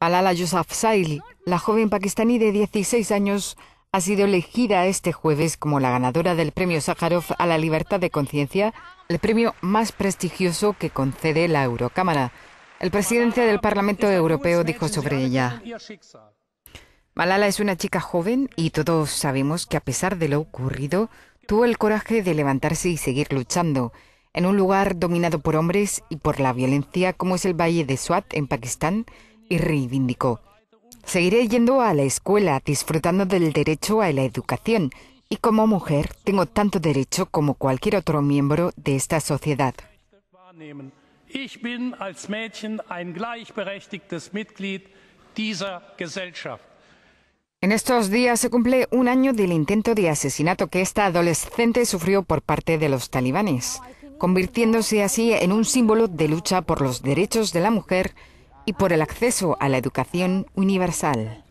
Malala Yousafzai, la joven pakistaní de 16 años, ha sido elegida este jueves como la ganadora del Premio Sájarov a la Libertad de Conciencia, el premio más prestigioso que concede la Eurocámara. El presidente del Parlamento Europeo dijo sobre ella. Malala es una chica joven y todos sabemos que a pesar de lo ocurrido, tuvo el coraje de levantarse y seguir luchando en un lugar dominado por hombres y por la violencia como es el valle de Swat en Pakistán, y reivindicó, seguiré yendo a la escuela disfrutando del derecho a la educación, y como mujer tengo tanto derecho como cualquier otro miembro de esta sociedad. En estos días se cumple un año del intento de asesinato que esta adolescente sufrió por parte de los talibanes convirtiéndose así en un símbolo de lucha por los derechos de la mujer y por el acceso a la educación universal.